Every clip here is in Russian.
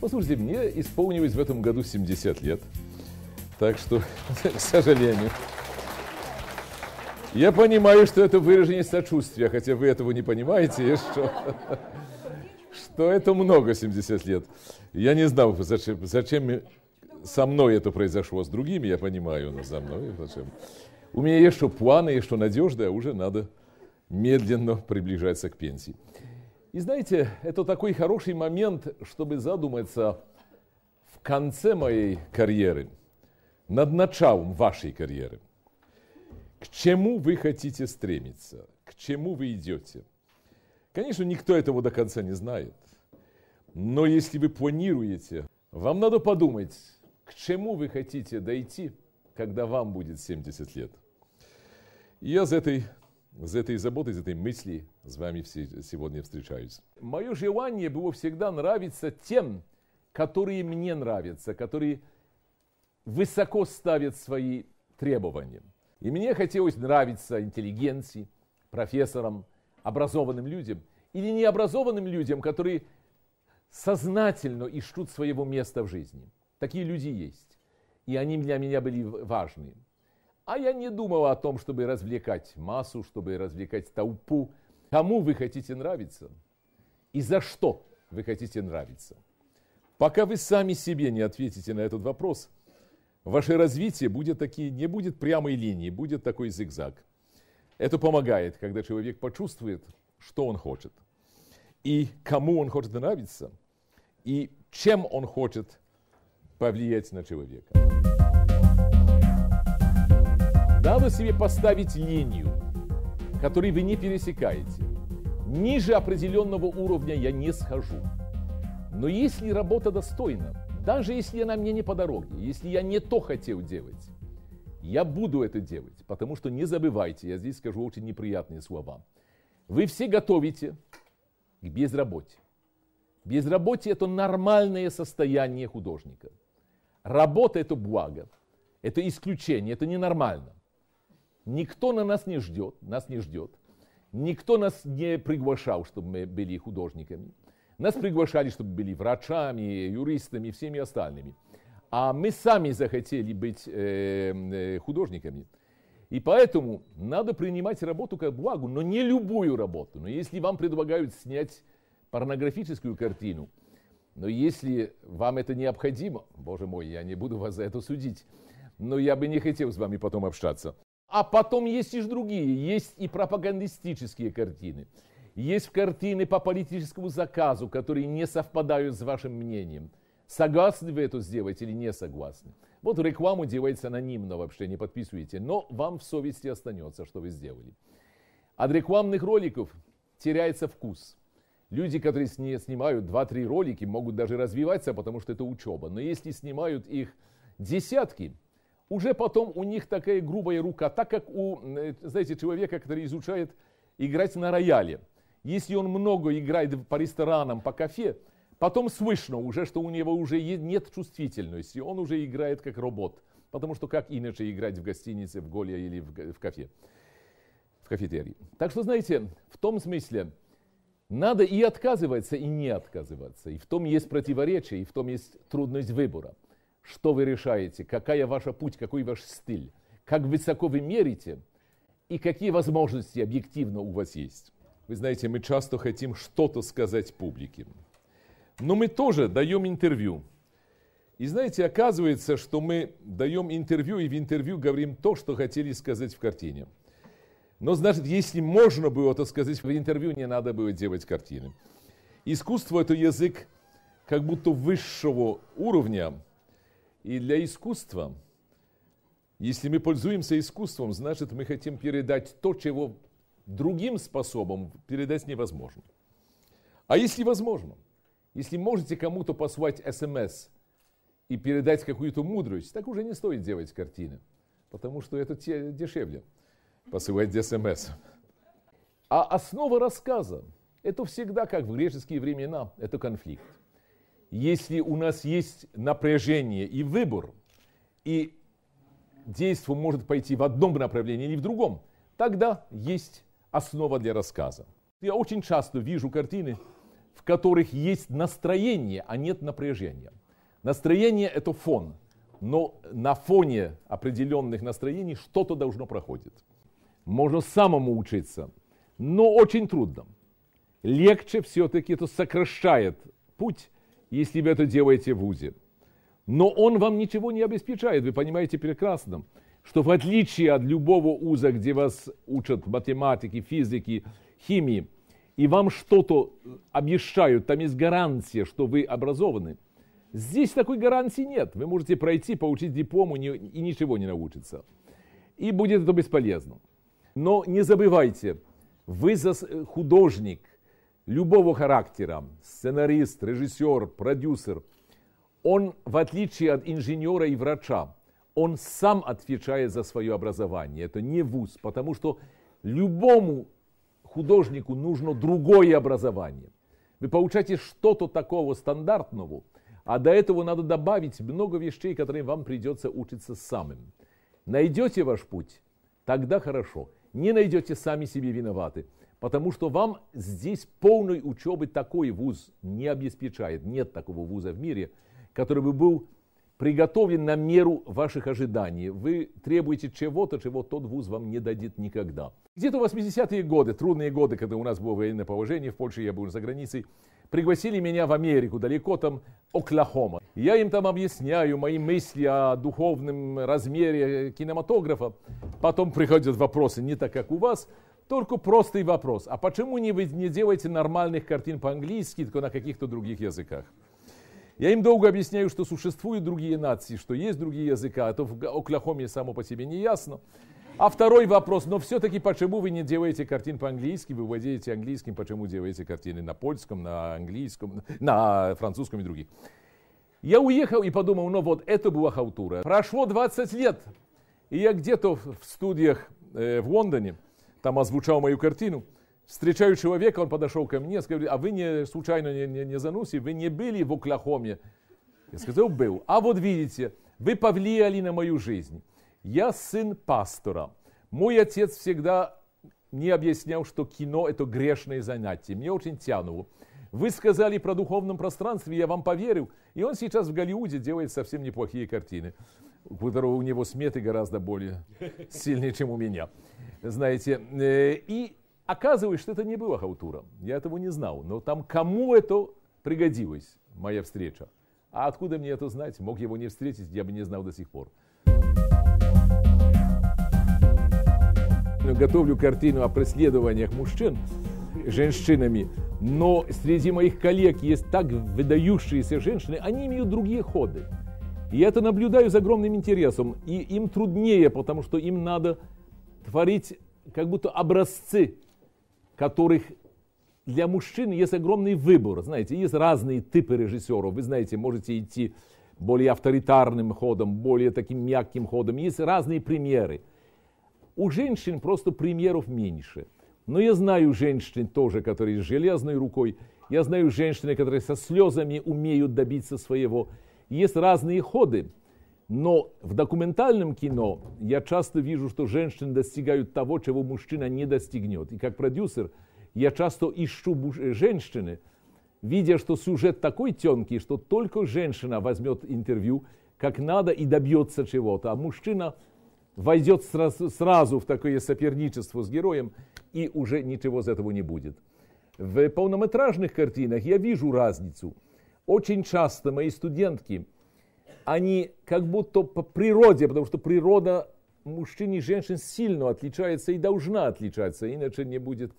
Послушайте, мне исполнилось в этом году 70 лет. Так что, к сожалению. Я понимаю, что это выражение сочувствия, хотя вы этого не понимаете, что, что это много 70 лет. Я не знал, зачем, зачем со мной это произошло, с другими я понимаю, но за мной зачем. У меня есть что планы, есть что надежды, а уже надо медленно приближаться к пенсии. И знаете, это такой хороший момент, чтобы задуматься в конце моей карьеры, над началом вашей карьеры. К чему вы хотите стремиться? К чему вы идете? Конечно, никто этого до конца не знает. Но если вы планируете, вам надо подумать, к чему вы хотите дойти, когда вам будет 70 лет. И я с этой из этой заботой, из этой мысли с вами все сегодня встречаюсь. Мое желание было всегда нравиться тем, которые мне нравятся, которые высоко ставят свои требования. И мне хотелось нравиться интеллигенции, профессорам, образованным людям или необразованным людям, которые сознательно ищут своего места в жизни. Такие люди есть. И они для меня были важны. А я не думала о том, чтобы развлекать массу, чтобы развлекать толпу. Кому вы хотите нравиться? И за что вы хотите нравиться? Пока вы сами себе не ответите на этот вопрос, ваше развитие будет такие, не будет прямой линии, будет такой зигзаг. Это помогает, когда человек почувствует, что он хочет, и кому он хочет нравиться, и чем он хочет повлиять на человека. Когда вы себе поставите линию, которую вы не пересекаете, ниже определенного уровня я не схожу. Но если работа достойна, даже если она мне не по дороге, если я не то хотел делать, я буду это делать, потому что не забывайте, я здесь скажу очень неприятные слова. Вы все готовите к безработице. Безработие – это нормальное состояние художника. Работа – это благо, это исключение, это ненормально. Никто на нас не ждет, нас не ждет. Никто нас не приглашал, чтобы мы были художниками. Нас приглашали, чтобы были врачами, юристами, всеми остальными. А мы сами захотели быть э, э, художниками. И поэтому надо принимать работу как благо, но не любую работу. Но если вам предлагают снять порнографическую картину, но если вам это необходимо, боже мой, я не буду вас за это судить, но я бы не хотел с вами потом общаться. А потом есть и другие, есть и пропагандистические картины. Есть картины по политическому заказу, которые не совпадают с вашим мнением. Согласны вы это сделать или не согласны? Вот рекламу делается анонимно вообще, не подписывайте, но вам в совести останется, что вы сделали. От рекламных роликов теряется вкус. Люди, которые снимают 2-3 ролики, могут даже развиваться, потому что это учеба. Но если снимают их десятки, уже потом у них такая грубая рука, так как у, э, знаете, человека, который изучает играть на рояле. Если он много играет по ресторанам, по кафе, потом слышно уже, что у него уже нет чувствительности, он уже играет как робот. Потому что как иначе играть в гостинице, в голе или в кафе, в кафетерии. Так что, знаете, в том смысле, надо и отказываться, и не отказываться. И в том есть противоречие, и в том есть трудность выбора что вы решаете, какая ваша путь, какой ваш стиль, как высоко вы мерите и какие возможности объективно у вас есть. Вы знаете, мы часто хотим что-то сказать публике. Но мы тоже даем интервью. И знаете, оказывается, что мы даем интервью и в интервью говорим то, что хотели сказать в картине. Но значит, если можно было это сказать в интервью, не надо было делать картины. Искусство – это язык как будто высшего уровня, и для искусства, если мы пользуемся искусством, значит мы хотим передать то, чего другим способом передать невозможно. А если возможно, если можете кому-то послать смс и передать какую-то мудрость, так уже не стоит делать картины, потому что это дешевле посылать смс. А основа рассказа – это всегда, как в греческие времена, это конфликт если у нас есть напряжение и выбор, и действие может пойти в одном направлении или а в другом, тогда есть основа для рассказа. Я очень часто вижу картины, в которых есть настроение, а нет напряжения. Настроение – это фон, но на фоне определенных настроений что-то должно проходить. Можно самому учиться, но очень трудно. Легче все-таки это сокращает путь если вы это делаете в УЗИ. Но он вам ничего не обеспечает, вы понимаете прекрасно, что в отличие от любого УЗа, где вас учат математики, физики, химии, и вам что-то обещают, там есть гарантия, что вы образованы. Здесь такой гарантии нет. Вы можете пройти, получить диплом и ничего не научиться. И будет это бесполезно. Но не забывайте, вы художник, любого характера, сценарист, режиссер, продюсер, он, в отличие от инженера и врача, он сам отвечает за свое образование. Это не вуз, потому что любому художнику нужно другое образование. Вы получаете что-то такого стандартного, а до этого надо добавить много вещей, которые вам придется учиться самым. Найдете ваш путь, тогда хорошо. Не найдете, сами себе виноваты потому что вам здесь полной учебы такой вуз не обеспечает. Нет такого вуза в мире, который бы был приготовлен на меру ваших ожиданий. Вы требуете чего-то, чего тот вуз вам не дадит никогда. Где-то в 80-е годы, трудные годы, когда у нас было военное положение, в Польше я был за границей, пригласили меня в Америку, далеко там, Оклахома. Я им там объясняю мои мысли о духовном размере кинематографа. Потом приходят вопросы, не так, как у вас – только простой вопрос. А почему не вы не делаете нормальных картин по-английски, только на каких-то других языках? Я им долго объясняю, что существуют другие нации, что есть другие языки. а то в Оклахоме само по себе не ясно. А второй вопрос, но все-таки почему вы не делаете картин по-английски, вы владеете английским, почему делаете картины на польском, на английском, на французском и других? Я уехал и подумал, ну вот это была халтура. Прошло 20 лет, и я где-то в студиях э, в Лондоне – там озвучал мою картину. Встречаю человека, он подошел ко мне, сказал, а вы не, случайно не, не, не зануси, вы не были в Оклахоме? Я сказал, был. А вот видите, вы повлияли на мою жизнь. Я сын пастора. Мой отец всегда мне объяснял, что кино – это грешное занятие. Мне очень тянуло. Вы сказали про духовном пространстве, я вам поверил. И он сейчас в Голливуде делает совсем неплохие картины у которого у него сметы гораздо более сильные, чем у меня. Знаете, э, и оказывается, что это не было халтуром. Я этого не знал, но там кому это пригодилось, моя встреча. А откуда мне это знать? Мог его не встретить, я бы не знал до сих пор. Готовлю картину о преследованиях мужчин женщинами, но среди моих коллег есть так выдающиеся женщины, они имеют другие ходы. И я это наблюдаю с огромным интересом. И им труднее, потому что им надо творить как будто образцы, которых для мужчин есть огромный выбор. Знаете, есть разные типы режиссеров. Вы знаете, можете идти более авторитарным ходом, более таким мягким ходом. Есть разные примеры. У женщин просто примеров меньше. Но я знаю женщин тоже, которые с железной рукой. Я знаю женщины, которые со слезами умеют добиться своего. Есть разные ходы, но в документальном кино я часто вижу, что женщины достигают того, чего мужчина не достигнет. И как продюсер я часто ищу э, женщины, видя, что сюжет такой тонкий, что только женщина возьмет интервью как надо и добьется чего-то, а мужчина войдет сразу, сразу в такое соперничество с героем, и уже ничего из этого не будет. В полнометражных картинах я вижу разницу – очень часто мои студентки, они как будто по природе, потому что природа мужчин и женщин сильно отличается и должна отличаться, иначе не будет,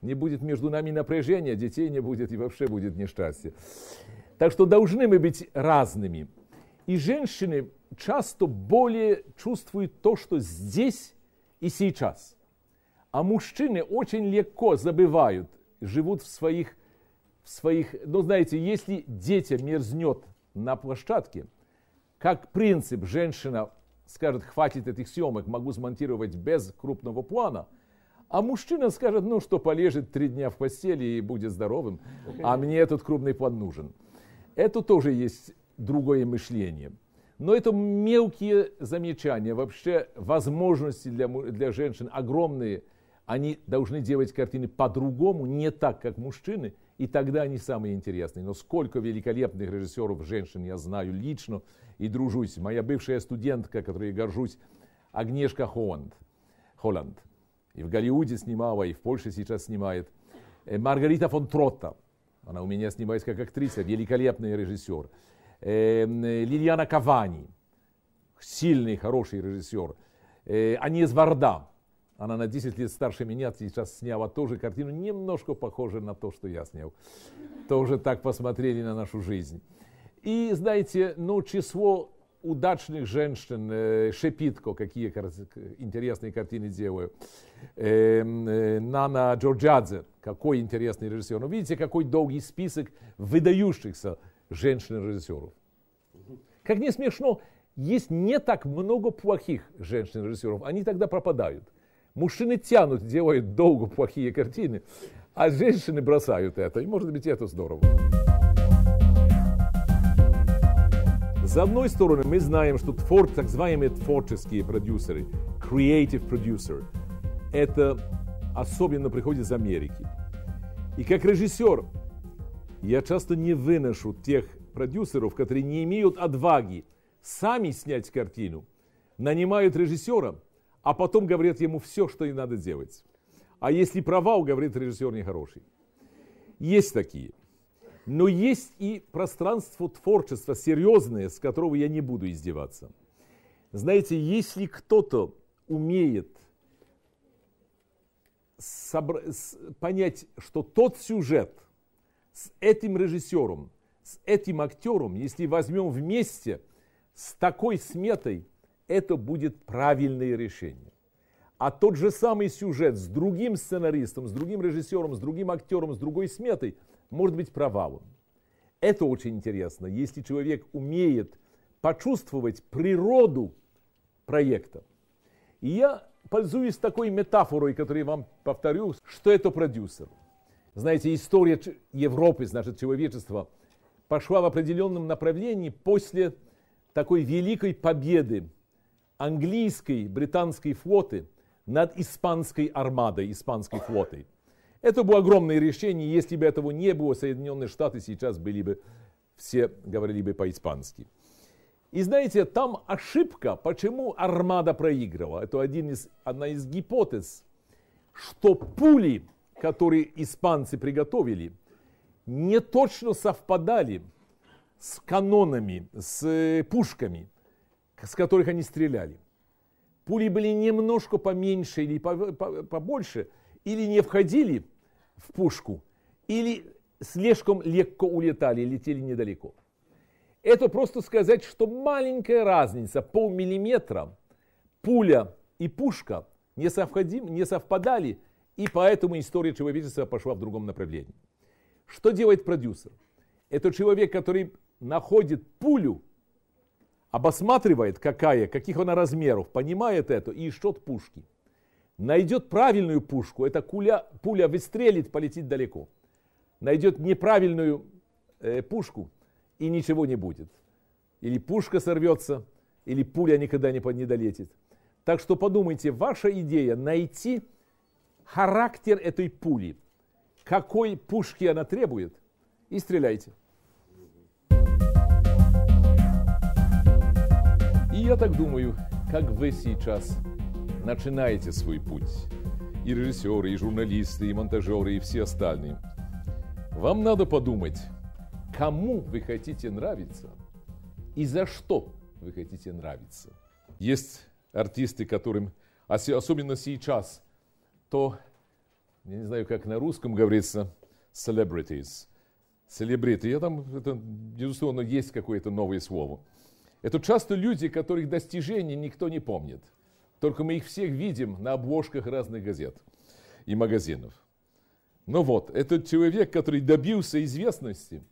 не будет между нами напряжения, детей не будет и вообще будет несчастье. Так что должны мы быть разными. И женщины часто более чувствуют то, что здесь и сейчас. А мужчины очень легко забывают, живут в своих своих, ну знаете, если дети мерзнет на площадке, как принцип женщина скажет, хватит этих съемок, могу смонтировать без крупного плана, а мужчина скажет, ну что, полежит три дня в постели и будет здоровым, а мне этот крупный план нужен. Это тоже есть другое мышление. Но это мелкие замечания, вообще возможности для, для женщин огромные. Они должны делать картины по-другому, не так, как мужчины – и тогда они самые интересные. Но сколько великолепных режиссеров женщин я знаю лично и дружусь. Моя бывшая студентка, которой я горжусь, Агнешка Холланд. Холланд. И в Голливуде снимала, и в Польше сейчас снимает. Э, Маргарита фон Тротта. Она у меня снимается как актриса, великолепный режиссер. Э, э, Лилиана Кавани. Сильный, хороший режиссер. Анис Варда она на 10 лет старше меня, сейчас сняла тоже картину, немножко похожа на то, что я снял. Тоже так посмотрели на нашу жизнь. И, знаете, ну, число удачных женщин, э, Шепитко, какие интересные картины делаю, эм, э, Нана Джорджадзе, какой интересный режиссер. Ну, видите, какой долгий список выдающихся женщин-режиссеров. Как не смешно, есть не так много плохих женщин-режиссеров, они тогда пропадают. Мужчины тянут, делают долго плохие картины, а женщины бросают это. И может быть это здорово. За одной стороны, мы знаем, что твор, так называемые творческие продюсеры, creative producer, это особенно приходит из Америки. И как режиссер, я часто не выношу тех продюсеров, которые не имеют отваги сами снять картину, нанимают режиссера, а потом говорят ему все, что не надо делать. А если провал, говорит режиссер нехороший. Есть такие. Но есть и пространство творчества серьезное, с которого я не буду издеваться. Знаете, если кто-то умеет собр... понять, что тот сюжет с этим режиссером, с этим актером, если возьмем вместе, с такой сметой – это будет правильное решение. А тот же самый сюжет с другим сценаристом, с другим режиссером, с другим актером, с другой сметой может быть провалом. Это очень интересно, если человек умеет почувствовать природу проекта. И я пользуюсь такой метафорой, которую я вам повторю, что это продюсер. Знаете, история Европы, значит, человечества, пошла в определенном направлении после такой великой победы английской, британской флоты над испанской армадой, испанской флотой. Это было огромное решение, если бы этого не было, Соединенные Штаты сейчас были бы, все говорили бы по-испански. И знаете, там ошибка, почему армада проиграла. Это один из, одна из гипотез, что пули, которые испанцы приготовили, не точно совпадали с канонами, с э, пушками – с которых они стреляли. Пули были немножко поменьше или побольше, или не входили в пушку, или слишком легко улетали, летели недалеко. Это просто сказать, что маленькая разница, полмиллиметра, пуля и пушка не, совходим, не совпадали, и поэтому история человечества пошла в другом направлении. Что делает продюсер? Это человек, который находит пулю – обосматривает, какая, каких она размеров, понимает это и ищет пушки. Найдет правильную пушку, эта куля, пуля выстрелит, полетит далеко. Найдет неправильную э, пушку и ничего не будет. Или пушка сорвется, или пуля никогда не, не долетит. Так что подумайте, ваша идея найти характер этой пули, какой пушки она требует, и стреляйте. я так думаю, как вы сейчас начинаете свой путь. И режиссеры, и журналисты, и монтажеры, и все остальные. Вам надо подумать, кому вы хотите нравиться и за что вы хотите нравиться. Есть артисты, которым, особенно сейчас, то, я не знаю, как на русском говорится, celebrities. Селебриты. Я там, это, безусловно, есть какое-то новое слово. Это часто люди, которых достижений никто не помнит. Только мы их всех видим на обложках разных газет и магазинов. Ну вот, этот человек, который добился известности,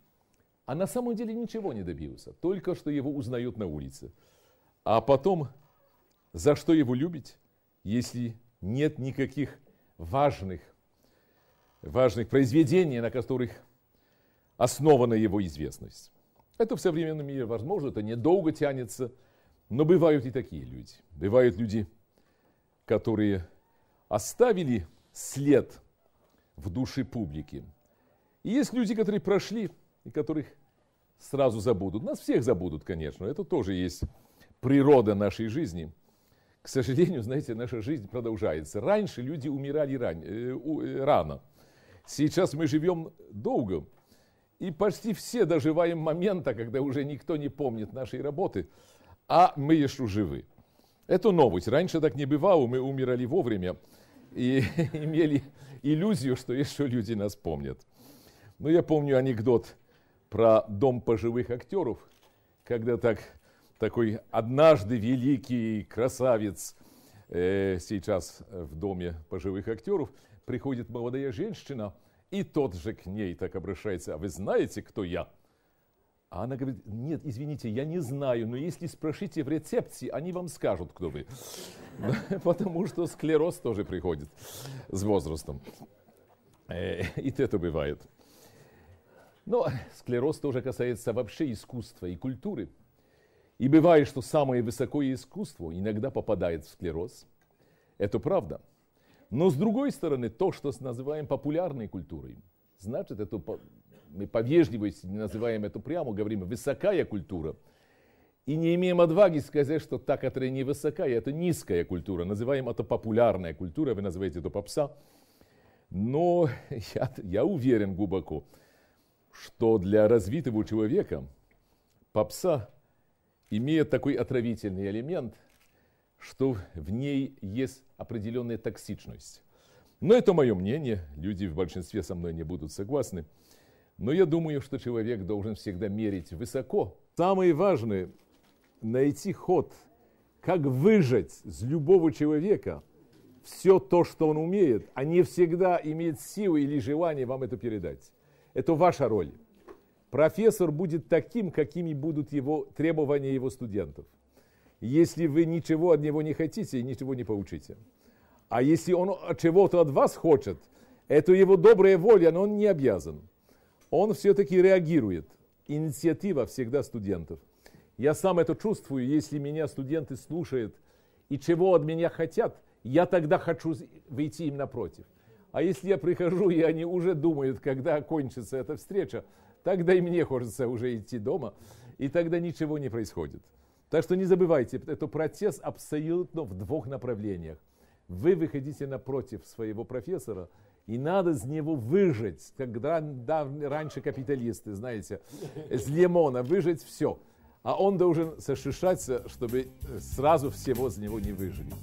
а на самом деле ничего не добился, только что его узнают на улице. А потом, за что его любить, если нет никаких важных, важных произведений, на которых основана его известность? Это в современном мире возможно, это недолго тянется, но бывают и такие люди. Бывают люди, которые оставили след в душе публики. И есть люди, которые прошли и которых сразу забудут. Нас всех забудут, конечно, это тоже есть природа нашей жизни. К сожалению, знаете, наша жизнь продолжается. Раньше люди умирали э, э, рано. Сейчас мы живем долго, и почти все доживаем момента, когда уже никто не помнит нашей работы, а мы еще живы. Это новость. Раньше так не бывало, мы умирали вовремя и имели иллюзию, что еще люди нас помнят. Но я помню анекдот про дом поживых актеров, когда так, такой однажды великий красавец э, сейчас в доме поживых актеров приходит молодая женщина – и тот же к ней так обращается, а вы знаете, кто я? А она говорит, нет, извините, я не знаю, но если спросите в рецепции, они вам скажут, кто вы. Потому что склероз тоже приходит с возрастом. Э, и это бывает. Но склероз тоже касается вообще искусства и культуры. И бывает, что самое высокое искусство иногда попадает в склероз. Это правда. Но с другой стороны, то, что называем популярной культурой, значит, это мы по не называем это прямо, говорим «высокая культура», и не имеем отваги сказать, что та, которая не высокая, это низкая культура. Называем это популярная культура, вы называете это попса. Но я, я уверен глубоко, что для развитого человека попса имеет такой отравительный элемент – что в ней есть определенная токсичность. Но это мое мнение, люди в большинстве со мной не будут согласны. Но я думаю, что человек должен всегда мерить высоко. Самое важное – найти ход, как выжать из любого человека все то, что он умеет, а не всегда имеет силы или желание вам это передать. Это ваша роль. Профессор будет таким, какими будут его требования его студентов если вы ничего от него не хотите, и ничего не получите. А если он чего-то от вас хочет, это его добрая воля, но он не обязан. Он все-таки реагирует. Инициатива всегда студентов. Я сам это чувствую, если меня студенты слушают и чего от меня хотят, я тогда хочу выйти им напротив. А если я прихожу, и они уже думают, когда кончится эта встреча, тогда и мне хочется уже идти дома, и тогда ничего не происходит. Так что не забывайте, это процесс абсолютно в двух направлениях. Вы выходите напротив своего профессора, и надо с него выжить, как да, раньше капиталисты, знаете, с лимона выжить все. А он должен сошишаться, чтобы э, сразу всего с него не выжили.